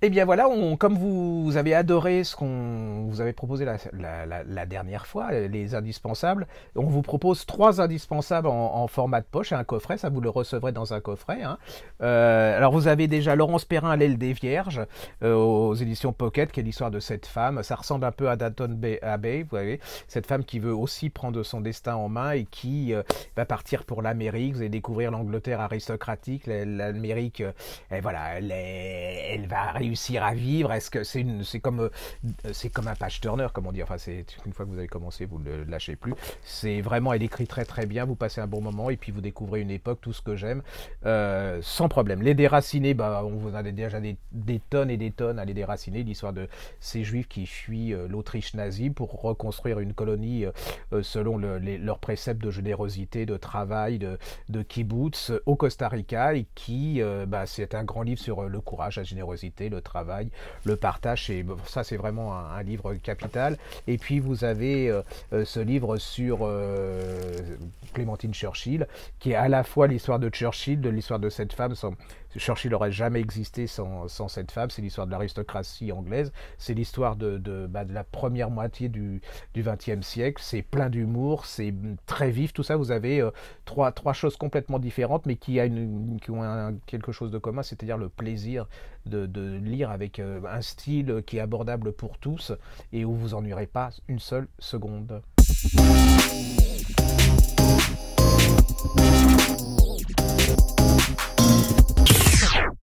Eh bien voilà, on, comme vous avez adoré ce qu'on vous avait proposé la, dernière fois, les indispensables, on vous propose trois indispensables en, format de poche, et un coffret, ça vous le recevrez dans un coffret. Hein. Euh, alors vous avez déjà Laurence Perrin, à L'aile des Vierges, euh, aux éditions Pocket, qui est l'histoire de cette femme. Ça ressemble un peu à Danton Abbey, vous voyez, cette femme qui veut aussi prendre son destin en main et qui euh, va partir pour l'Amérique. Vous allez découvrir l'Angleterre aristocratique, l'Amérique, voilà, elle, elle va arriver réussir à vivre Est-ce que c'est c'est comme, euh, c'est comme un page turner, comme on dit. Enfin, c'est une fois que vous avez commencé, vous ne le lâchez plus. C'est vraiment, elle écrit très très bien. Vous passez un bon moment et puis vous découvrez une époque, tout ce que j'aime, euh, sans problème. Les déracinés, bah, on vous en a déjà des, tonnes et des tonnes à les déraciner. L'histoire de ces juifs qui fuient euh, l'Autriche nazie pour reconstruire une colonie selon leurs préceptes de générosité, de travail, de, de kibbutz au Costa Rica et qui, bah, c'est un grand livre sur le courage, la générosité, le travail, le partage. Et ça, c'est vraiment un, livre capital. Et puis, vous avez euh, euh, ce livre sur euh, Clémentine Churchill, qui est à la fois l'histoire de Churchill, de l'histoire de cette femme, sans Churchill n'aurait jamais existé sans, cette femme. C'est l'histoire de l'aristocratie anglaise. C'est l'histoire de, de, bah, la première moitié du XXe siècle. C'est plein d'humour, c'est très vif. Tout ça, vous avez euh, trois, trois choses complètement différentes, mais qui, a une, ont quelque chose de commun, c'est-à-dire le plaisir de, lire avec euh, un style qui est abordable pour tous et où vous ennuierez pas une seule seconde.